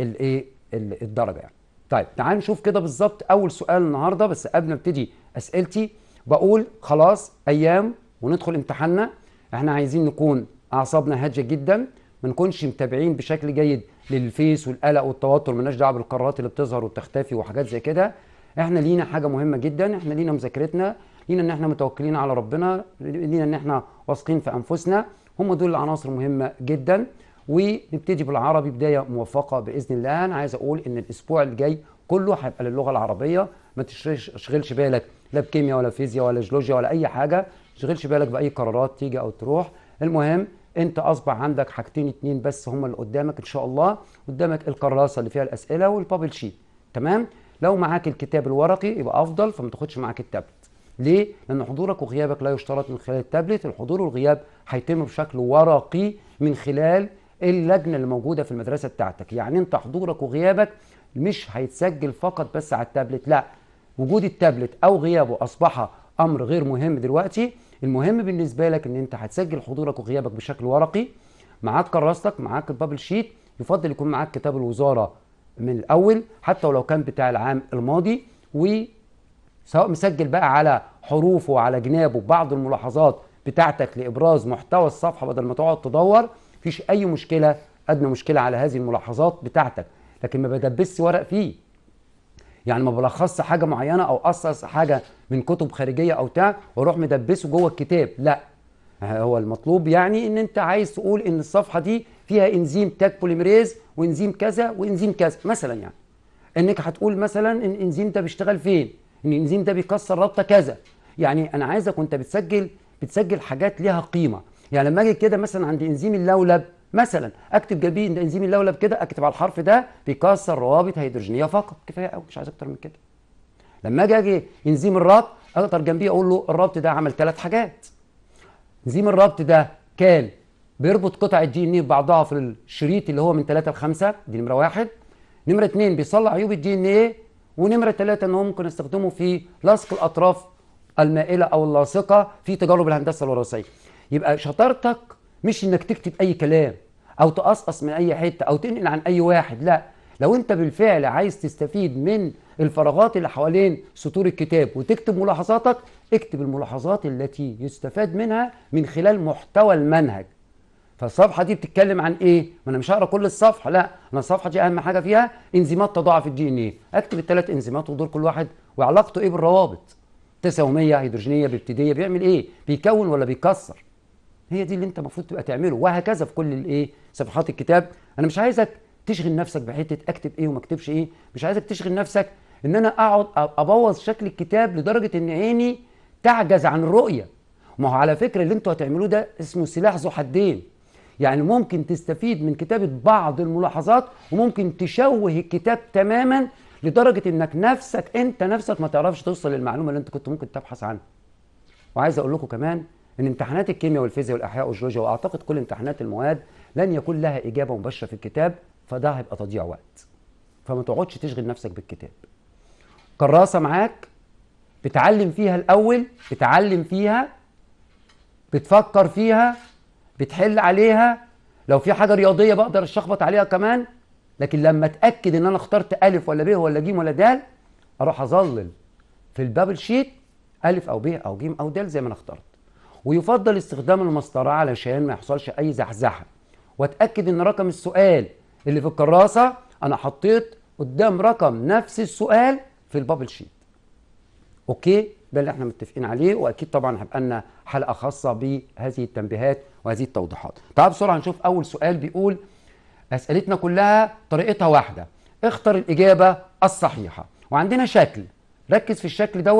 الايه الدرجه يعني طيب تعال نشوف كده بالظبط اول سؤال النهارده بس قبل ما ابتدي اسئلتي بقول خلاص ايام وندخل امتحاننا احنا عايزين نكون اعصابنا هاديه جدا ما نكونش متابعين بشكل جيد للفيس والقلق والتوتر مالناش دعوه بالقرارات اللي بتظهر وبتختفي وحاجات زي كده احنا لينا حاجه مهمه جدا احنا لينا مذاكرتنا لينا ان احنا متوكلين على ربنا لينا ان احنا واثقين في انفسنا هم دول العناصر مهمه جدا ونبتدي بالعربي بدايه موفقه باذن الله انا عايز اقول ان الاسبوع الجاي كله هيبقى للغه العربيه ما تشغلش بالك لا بكيمياء ولا فيزياء ولا جيولوجيا ولا اي حاجه ما تشغلش بالك باي قرارات تيجي او تروح المهم انت اصبح عندك حاجتين اتنين بس هم اللي قدامك ان شاء الله قدامك الكراسه اللي فيها الاسئله والبابل شيت تمام لو معاك الكتاب الورقي يبقى افضل فما تاخدش معاك التابلت ليه لان حضورك وغيابك لا يشترط من خلال التابلت الحضور والغياب هيتم بشكل ورقي من خلال اللجنه اللي موجوده في المدرسه بتاعتك يعني انت حضورك وغيابك مش هيتسجل فقط بس على التابلت لا وجود التابلت او غيابه اصبح امر غير مهم دلوقتي المهم بالنسبه لك ان انت هتسجل حضورك وغيابك بشكل ورقي معاك كراستك معاك البابل شيت يفضل يكون معاك كتاب الوزاره من الاول حتى ولو كان بتاع العام الماضي و سواء مسجل بقى على حروفه وعلى جنابه بعض الملاحظات بتاعتك لابراز محتوى الصفحه بدل ما تقعد تدور مفيش اي مشكله ادنى مشكله على هذه الملاحظات بتاعتك لكن ما بدبسش ورق فيه يعني ما بلخصش حاجه معينه او اصص حاجه من كتب خارجيه او بتاع واروح مدبسه جوه الكتاب لا هو المطلوب يعني ان انت عايز تقول ان الصفحه دي فيها انزيم تاك بوليمريز وانزيم كذا وانزيم كذا مثلا يعني انك هتقول مثلا ان الانزيم ده بيشتغل فين ان الانزيم ده بيكسر رابطه كذا يعني انا عايزك وانت بتسجل بتسجل حاجات ليها قيمه يعني لما اجي كده مثلا عند انزيم اللولب مثلا اكتب جنبيه انزيم اللولب كده اكتب على الحرف ده بيكسر روابط هيدروجينيه فقط كفايه قوي مش عايز اكتر من كده لما اجي اجي انزيم الربط اقدر جنبيه اقول له الربط ده عمل ثلاث حاجات انزيم الربط ده كان بيربط قطع الدي ان اي ببعضها في الشريط اللي هو من 3 ل 5 دي نمره واحد نمره اثنين بيصلح عيوب الدي ان اي ونمره ثلاثه ان هو ممكن استخدمه في لصق الاطراف المائله او اللاصقه في تجارب الهندسه الوراثيه يبقى شطارتك مش انك تكتب اي كلام او تقصقص من اي حته او تنقل عن اي واحد لا لو انت بالفعل عايز تستفيد من الفراغات اللي حوالين سطور الكتاب وتكتب ملاحظاتك اكتب الملاحظات التي يستفاد منها من خلال محتوى المنهج فالصفحه دي بتتكلم عن ايه ما انا مش هقرا كل الصفحه لا انا الصفحه دي اهم حاجه فيها انزيمات تضاعف الدي ان ايه اكتب الثلاث انزيمات ودور كل واحد وعلاقته ايه بالروابط تساهميه هيدروجينيه بيبتديه بيعمل ايه بيكون ولا بيكسر هي دي اللي انت المفروض تبقى تعمله وهكذا في كل الايه صفحات الكتاب انا مش عايزك تشغل نفسك بحته اكتب ايه وما اكتبش ايه مش عايزك تشغل نفسك ان انا اقعد ابوظ شكل الكتاب لدرجه ان عيني تعجز عن الرؤيه ما هو على فكره اللي انتوا هتعملوه ده اسمه سلاح ذو حدين يعني ممكن تستفيد من كتابه بعض الملاحظات وممكن تشوه الكتاب تماما لدرجه انك نفسك انت نفسك ما تعرفش توصل للمعلومه اللي انت كنت ممكن تبحث عنها وعايز اقول لكم كمان ان امتحانات الكيمياء والفيزياء والاحياء والجيولوجيا واعتقد كل امتحانات المواد لن يكون لها اجابه مباشره في الكتاب فده هيبقى تضييع وقت فما تقعدش تشغل نفسك بالكتاب كراسه معاك بتعلم فيها الاول بتعلم فيها بتفكر فيها بتحل عليها لو في حاجه رياضيه بقدر اشخبط عليها كمان لكن لما اتاكد ان انا اخترت الف ولا ب ولا ج ولا د اروح اظلل في البابل شيت الف او ب او ج او د زي ما انا اخترت ويفضل استخدام المسطره علشان ما يحصلش اي زحزحه واتاكد ان رقم السؤال اللي في الكراسه انا حطيت قدام رقم نفس السؤال في البابل شيت اوكي ده اللي احنا متفقين عليه واكيد طبعا هيبقى لنا حلقه خاصه بهذه التنبيهات وهذه التوضيحات تعال بسرعه نشوف اول سؤال بيقول اسئلتنا كلها طريقتها واحده اختر الاجابه الصحيحه وعندنا شكل ركز في الشكل دوت